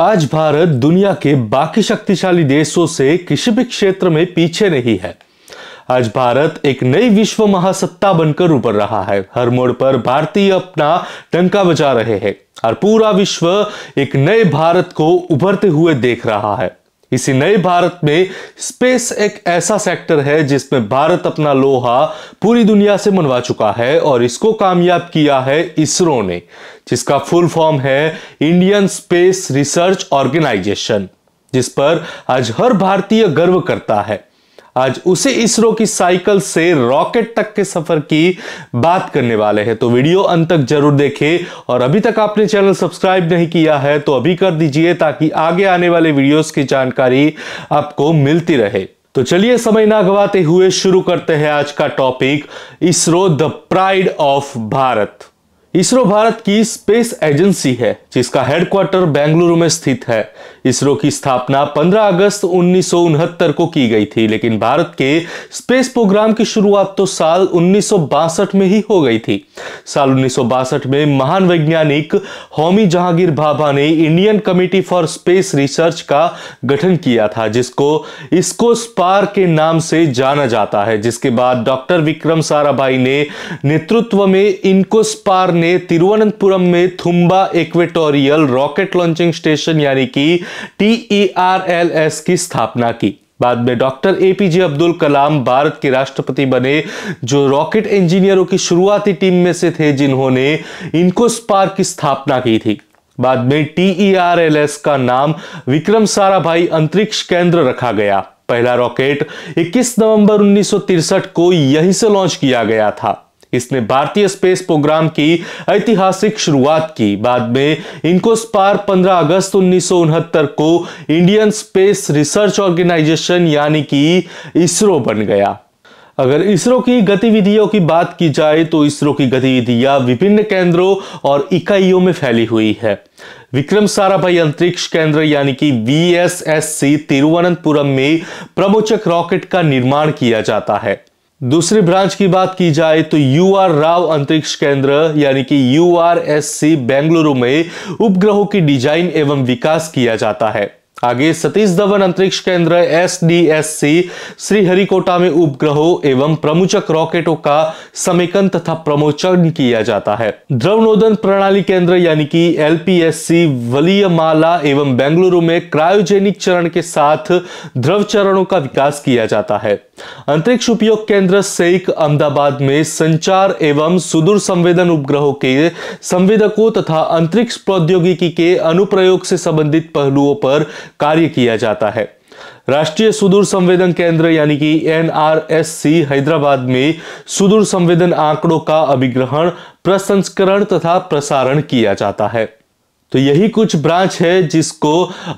आज भारत दुनिया के बाकी शक्तिशाली देशों से किसी भी क्षेत्र में पीछे नहीं है आज भारत एक नई विश्व महासत्ता बनकर उभर रहा है हर मोड़ पर भारतीय अपना टंका बजा रहे हैं और पूरा विश्व एक नए भारत को उभरते हुए देख रहा है इसी नए भारत में स्पेस एक ऐसा सेक्टर है जिसमें भारत अपना लोहा पूरी दुनिया से मनवा चुका है और इसको कामयाब किया है इसरो ने जिसका फुल फॉर्म है इंडियन स्पेस रिसर्च ऑर्गेनाइजेशन जिस पर आज हर भारतीय गर्व करता है आज उसी इसरो की साइकिल से रॉकेट तक के सफर की बात करने वाले हैं तो वीडियो अंत तक जरूर देखें और अभी तक आपने चैनल सब्सक्राइब नहीं किया है तो अभी कर दीजिए ताकि आगे आने वाले वीडियोस की जानकारी आपको मिलती रहे तो चलिए समय ना गवाते हुए शुरू करते हैं आज का topic ISRO the pride of Bharat ISRO Bharat की स्पेस एजेंसी है जिसका हेडक्वार्टर बेंगलुरु में स्थित है इसरो की स्थापना 15 अगस्त उन्नीस को की गई थी लेकिन भारत के स्पेस प्रोग्राम की शुरुआत तो साल उन्नीस में ही हो गई थी साल उन्नीस में महान वैज्ञानिक होमी जहांगीर भाभा ने Indian committee for space research का गठन किया था जिसको इसको स्पार के नाम से जाना जाता है जिसके बाद डॉक्टर विक्रम साराभाई ने नेतृत्व में इनको स्पार ने तिरुवनंतपुरम में Thumba equatorial rocket launching station यानी कि टीईआरएलएस e की स्थापना की बाद में डॉक्टर एपीजे अब्दुल कलाम भारत के राष्ट्रपति बने जो रॉकेट इंजीनियरों की शुरुआती टीम में से थे जिन्होंने इनको स्पार्क की स्थापना की थी बाद में टीईआरएलएस e का नाम विक्रम साराभाई अंतरिक्ष केंद्र रखा गया पहला रॉकेट 21 नवंबर उन्नीस को यहीं से लॉन्च किया गया था इसने भारतीय स्पेस प्रोग्राम की ऐतिहासिक शुरुआत की बाद में इनको स्पार 15 अगस्त उन्नीस को इंडियन स्पेस रिसर्च ऑर्गेनाइजेशन यानी कि इसरो बन गया अगर इसरो की गतिविधियों की बात की जाए तो इसरो की गतिविधियां विभिन्न केंद्रों और इकाइयों में फैली हुई है विक्रम साराभाई अंतरिक्ष केंद्र यानी कि V S S C Thiruvananthapuram में प्रमोचक रॉकेट का निर्माण किया जाता है दूसरी ब्रांच की बात की जाए तो यू आर राव अंतरिक्ष केंद्र यानी कि U R S C Bengaluru में उपग्रहों की डिजाइन एवं विकास किया जाता है आगे सतीश धवन अंतरिक्ष केंद्र S D S C Sriharikota में उपग्रहों एवं प्रमुचक रॉकेटों का समेकन तथा प्रमोचन किया जाता है द्रवनोदन प्रणाली केंद्र यानी कि L P S C Valiamala एवं बेंगलुरु में क्रायोजेनिक चरण के साथ द्रव चरणों का विकास किया जाता है अंतरिक्ष उपयोग केंद्र सेक अहमदाबाद में संचार एवं सुदूर संवेदन उपग्रहों के संवेदकों तथा अंतरिक्ष प्रौद्योगिकी के अनुप्रयोग से संबंधित पहलुओं पर कार्य किया जाता है राष्ट्रीय सुदूर संवेदन केंद्र यानी कि एनआरएससी हैदराबाद में सुदूर संवेदन आंकड़ों का अभिग्रहण प्रसंस्करण तथा प्रसारण किया जाता है तो यही कुछ ब्रांच है जिसको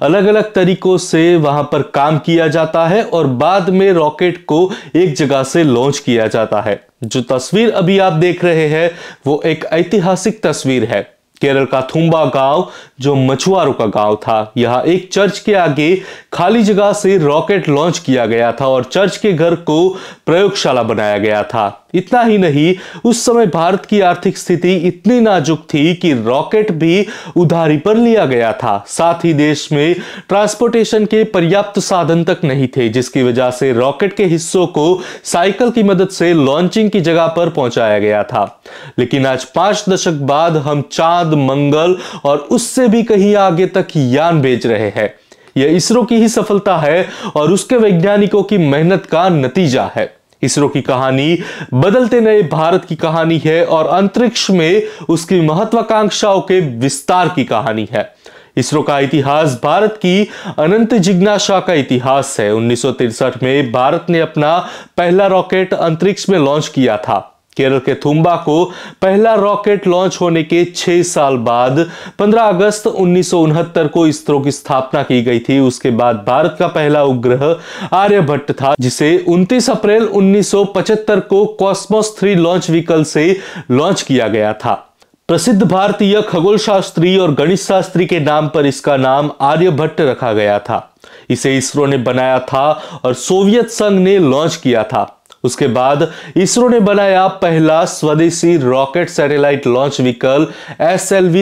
अलग अलग तरीकों से वहां पर काम किया जाता है और बाद में रॉकेट को एक जगह से लॉन्च किया जाता है जो तस्वीर अभी आप देख रहे हैं वो एक ऐतिहासिक तस्वीर है केरल का थुम्बा गांव जो मछुआरों का गांव था यह एक चर्च के आगे खाली जगह से रॉकेट लॉन्च किया गया था और चर्च के घर को प्रयोगशाला बनाया गया था इतना ही नहीं उस समय भारत की आर्थिक स्थिति इतनी नाजुक थी कि रॉकेट भी उधारी पर लिया गया था साथ ही देश में ट्रांसपोर्टेशन के पर्याप्त साधन तक नहीं थे जिसकी वजह से रॉकेट के हिस्सों को साइकिल की मदद से लॉन्चिंग की जगह पर पहुंचाया गया था लेकिन आज पांच दशक बाद हम चांद मंगल और उससे भी कहीं आगे तक यान भेज रहे हैं यह इसरो की ही सफलता है और उसके वैज्ञानिकों की मेहनत का नतीजा है इसरो की कहानी बदलते नए भारत की कहानी है और अंतरिक्ष में उसकी महत्वाकांक्षाओं के विस्तार की कहानी है इसरो का इतिहास भारत की अनंत जिज्ञासा का इतिहास है उन्नीस में भारत ने अपना पहला रॉकेट अंतरिक्ष में लॉन्च किया था केरल के थुम्बा को पहला रॉकेट लॉन्च होने के छह साल बाद 15 अगस्त उन्नीस को इसरो की स्थापना की गई थी उसके बाद भारत का पहला उपग्रह आर्यभट्ट था जिसे 29 अप्रैल 1975 को कॉस्मोस थ्री लॉन्च व्हीकल से लॉन्च किया गया था प्रसिद्ध भारतीय खगोल शास्त्री और गणित शास्त्री के नाम पर इसका नाम आर्यभट्ट रखा गया था इसे इसरो ने बनाया था और सोवियत संघ ने लॉन्च किया था उसके बाद इसरो ने बनाया पहला स्वदेशी rocket satellite launch vehicle S L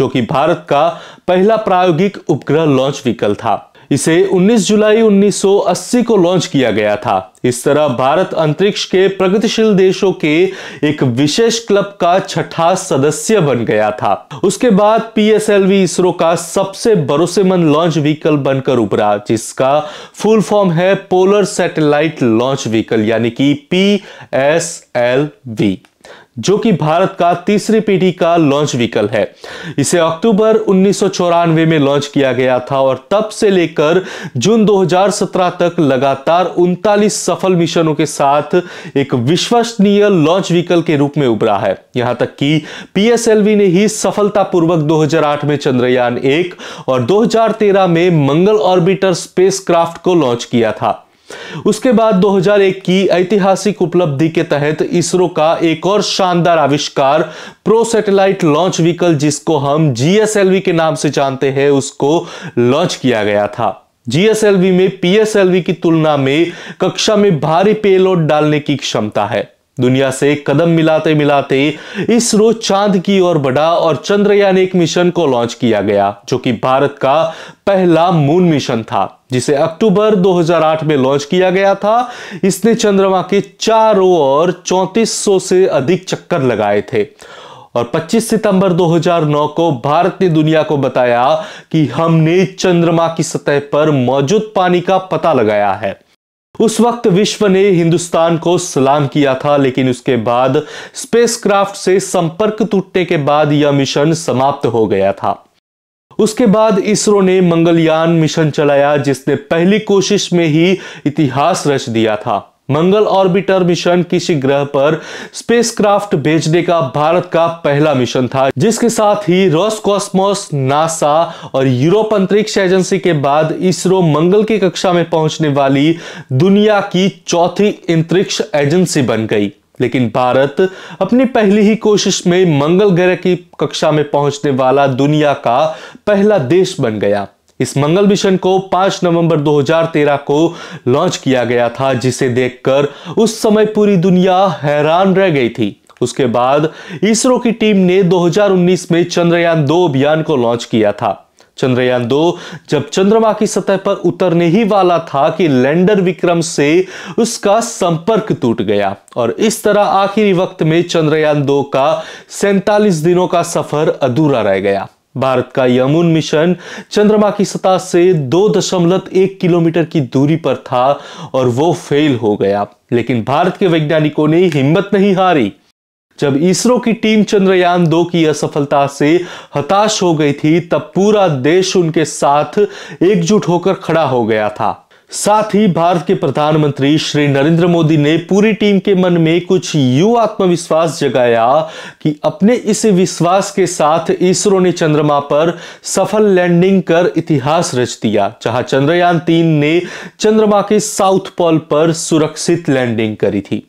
जो कि भारत का पहला प्रायोगिक उपग्रह लॉन्च व्हीकल था इसे 19 जुलाई 1980 को लॉन्च किया गया था इस तरह भारत अंतरिक्ष के प्रगतिशील देशों के एक विशेष क्लब का छठा सदस्य बन गया था उसके बाद पीएसएलवी इसरो का सबसे भरोसेमंद लॉन्च व्हीकल बनकर उभरा जिसका फुल फॉर्म है पोलर सैटेलाइट लॉन्च व्हीकल यानी कि पी जो कि भारत का तीसरी पीढ़ी का लॉन्च व्हीकल है इसे अक्टूबर उन्नीस में लॉन्च किया गया था और तब से लेकर जून 2017 तक लगातार उनतालीस सफल मिशनों के साथ एक विश्वसनीय लॉन्च व्हीकल के रूप में उभरा है यहां तक कि पीएसएलवी ने ही सफलतापूर्वक 2008 में चंद्रयान एक और 2013 में मंगल ऑर्बिटर स्पेसक्राफ्ट को लॉन्च किया था उसके बाद 2001 की ऐतिहासिक उपलब्धि के तहत इसरो का एक और शानदार आविष्कार प्रो सैटेलाइट लॉन्च व्हीकल जिसको हम जीएसएलवी के नाम से जानते हैं उसको लॉन्च किया गया था जीएसएलवी में पीएसएलवी की तुलना में कक्षा में भारी पेलोड डालने की क्षमता है दुनिया से कदम मिलाते मिलाते इसरो चांद की ओर बढ़ा और चंद्रयान एक मिशन को लॉन्च किया गया जो कि भारत का पहला मून मिशन था जिसे अक्टूबर 2008 में लॉन्च किया गया था इसने चंद्रमा के चारों ओर 3400 से अधिक चक्कर लगाए थे और 25 सितंबर 2009 को भारत ने दुनिया को बताया कि हमने चंद्रमा की सतह पर मौजूद पानी का पता लगाया है उस वक्त विश्व ने हिंदुस्तान को सलाम किया था लेकिन उसके बाद स्पेसक्राफ्ट से संपर्क टूटने के बाद यह मिशन समाप्त हो गया था उसके बाद इसरो ने मंगलयान मिशन चलाया जिसने पहली कोशिश में ही इतिहास रच दिया था मंगल ऑर्बिटर मिशन किसी ग्रह पर स्पेसक्राफ्ट भेजने का भारत का पहला मिशन था जिसके साथ ही रॉस कॉस्मोस नासा और यूरोप अंतरिक्ष एजेंसी के बाद इसरो मंगल की कक्षा में पहुंचने वाली दुनिया की चौथी अंतरिक्ष एजेंसी बन गई लेकिन भारत अपनी पहली ही कोशिश में मंगल ग्रह की कक्षा में पहुंचने वाला दुनिया का पहला देश बन गया इस मंगल मिशन को 5 नवंबर 2013 को लॉन्च किया गया था जिसे देखकर उस समय पूरी दुनिया हैरान रह गई थी उसके बाद इसरो की टीम ने 2019 में चंद्रयान दो अभियान को लॉन्च किया था चंद्रयान दो जब चंद्रमा की सतह पर उतरने ही वाला था कि लैंडर विक्रम से उसका संपर्क टूट गया और इस तरह आखिरी वक्त में चंद्रयान दो का सैतालीस दिनों का सफर अधूरा रह गया भारत का यमुन मिशन चंद्रमा की सतह से 2.1 किलोमीटर की दूरी पर था और वो फेल हो गया लेकिन भारत के वैज्ञानिकों ने हिम्मत नहीं हारी जब इसरो की टीम चंद्रयान दो की असफलता से हताश हो गई थी तब पूरा देश उनके साथ एकजुट होकर खड़ा हो गया था साथ ही भारत के प्रधानमंत्री श्री नरेंद्र मोदी ने पूरी टीम के मन में कुछ यू आत्मविश्वास जगाया कि अपने इस विश्वास के साथ इसरो ने चंद्रमा पर सफल लैंडिंग कर इतिहास रच दिया जहां चंद्रयान तीन ने चंद्रमा के साउथ पोल पर सुरक्षित लैंडिंग करी थी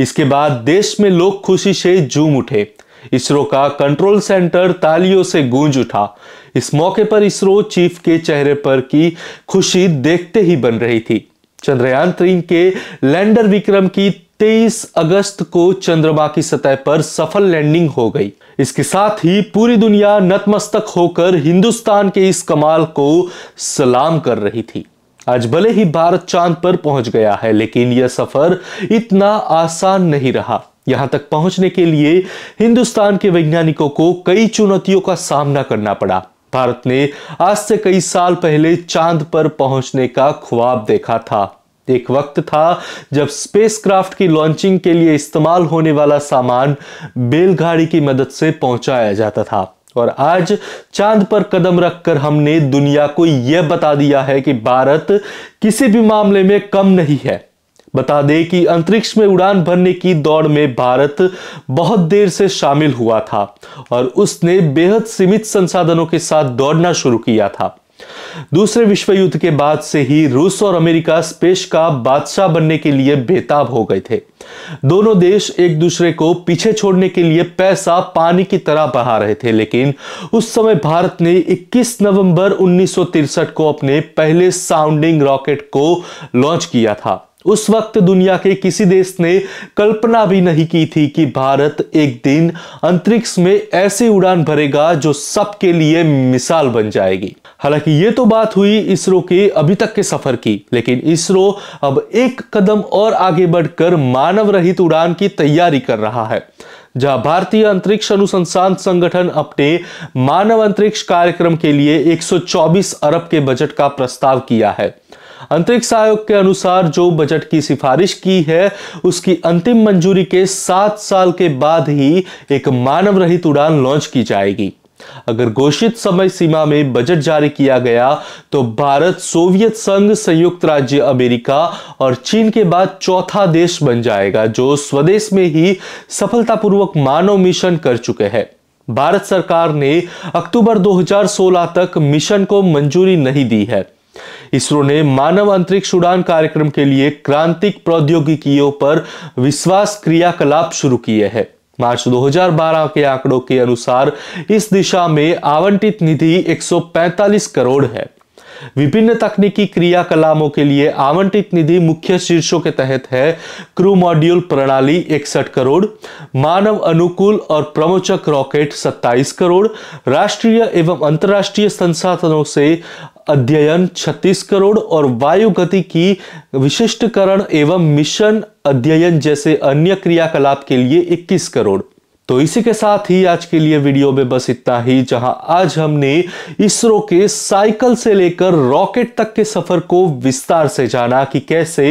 इसके बाद देश में लोग खुशी से जूम उठे इसरो का कंट्रोल सेंटर तालियों से गूंज उठा इस मौके पर इसरो चीफ के चेहरे पर की खुशी देखते ही बन रही थी चंद्रयान तीन के लैंडर विक्रम की 23 अगस्त को चंद्रमा की सतह पर सफल लैंडिंग हो गई इसके साथ ही पूरी दुनिया नतमस्तक होकर हिंदुस्तान के इस कमाल को सलाम कर रही थी आज भले ही भारत चांद पर पहुंच गया है लेकिन यह सफर इतना आसान नहीं रहा यहां तक पहुंचने के लिए हिंदुस्तान के वैज्ञानिकों को कई चुनौतियों का सामना करना पड़ा भारत ने आज से कई साल पहले चांद पर पहुंचने का ख्वाब देखा था एक वक्त था जब स्पेसक्राफ्ट की लॉन्चिंग के लिए इस्तेमाल होने वाला सामान बैलगाड़ी की मदद से पहुंचाया जाता था और आज चांद पर कदम रखकर हमने दुनिया को यह बता दिया है कि भारत किसी भी मामले में कम नहीं है बता दें कि अंतरिक्ष में उड़ान भरने की दौड़ में भारत बहुत देर से शामिल हुआ था और उसने बेहद सीमित संसाधनों के साथ दौड़ना शुरू किया था दूसरे विश्व युद्ध के बाद से ही रूस और अमेरिका स्पेस का बादशाह बनने के लिए बेताब हो गए थे दोनों देश एक दूसरे को पीछे छोड़ने के लिए पैसा पानी की तरह बहा रहे थे लेकिन उस समय भारत ने 21 नवंबर उन्नीस को अपने पहले साउंडिंग रॉकेट को लॉन्च किया था उस वक्त दुनिया के किसी देश ने कल्पना भी नहीं की थी कि भारत एक दिन अंतरिक्ष में ऐसी उड़ान भरेगा जो सबके लिए मिसाल बन जाएगी हालांकि ये तो बात हुई इसरो के अभी तक के सफर की लेकिन इसरो अब एक कदम और आगे बढ़कर मानव रहित उड़ान की तैयारी कर रहा है जहां भारतीय अंतरिक्ष अनुसंधान संगठन अपने मानव अंतरिक्ष कार्यक्रम के लिए 124 अरब के बजट का प्रस्ताव किया है अंतरिक्ष आयोग के अनुसार जो बजट की सिफारिश की है उसकी अंतिम मंजूरी के सात साल के बाद ही एक मानव रहित उड़ान लॉन्च की जाएगी अगर घोषित समय सीमा में बजट जारी किया गया तो भारत सोवियत संघ संयुक्त राज्य अमेरिका और चीन के बाद चौथा देश बन जाएगा जो स्वदेश में ही सफलतापूर्वक मानव मिशन कर चुके हैं भारत सरकार ने अक्टूबर 2016 तक मिशन को मंजूरी नहीं दी है इसरो ने मानव अंतरिक्ष उड़ान कार्यक्रम के लिए क्रांतिक प्रौद्योगिकियों पर विश्वास क्रियाकलाप शुरू किए हैं मार्च 2012 के आंकड़ों के अनुसार इस दिशा में आवंटित निधि 145 करोड़ है विभिन्न तकनीकी क्रियाकलापों के लिए आवंटित निधि मुख्य शीर्षों के तहत है क्रू मॉड्यूल प्रणाली इकसठ करोड़ मानव अनुकूल और प्रमोचक रॉकेट 27 करोड़ राष्ट्रीय एवं अंतर्राष्ट्रीय संसाधनों से अध्ययन 36 करोड़ और वायु गति की विशिष्टकरण एवं मिशन अध्ययन जैसे अन्य क्रियाकलाप के लिए 21 करोड़ तो इसी के साथ ही आज के लिए वीडियो में बस इतना ही जहां आज हमने इसरो के साइकिल से लेकर रॉकेट तक के सफर को विस्तार से जाना कि कैसे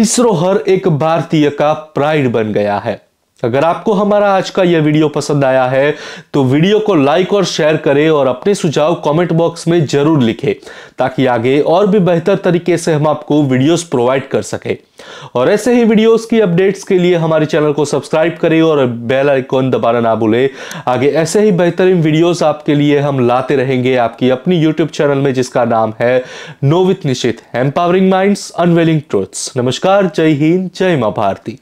इसरो हर एक भारतीय का प्राइड बन गया है अगर आपको हमारा आज का यह वीडियो पसंद आया है तो वीडियो को लाइक और शेयर करें और अपने सुझाव कमेंट बॉक्स में जरूर लिखें ताकि आगे और भी बेहतर तरीके से हम आपको वीडियोस प्रोवाइड कर सकें और ऐसे ही वीडियोस की अपडेट्स के लिए हमारे चैनल को सब्सक्राइब करें और बेल आइकॉन दबाना ना भूलें आगे ऐसे ही बेहतरीन वीडियोज आपके लिए हम लाते रहेंगे आपकी अपनी यूट्यूब चैनल में जिसका नाम है नोविथ निशित एम्पावरिंग माइंड्स अनवेलिंग ट्रूथ्स नमस्कार जय हिंद जय माँ भारती